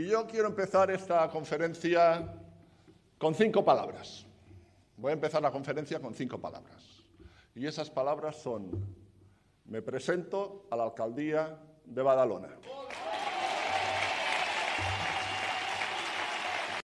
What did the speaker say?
Y yo quiero empezar esta conferencia con cinco palabras. Voy a empezar la conferencia con cinco palabras. Y esas palabras son, me presento a la alcaldía de Badalona.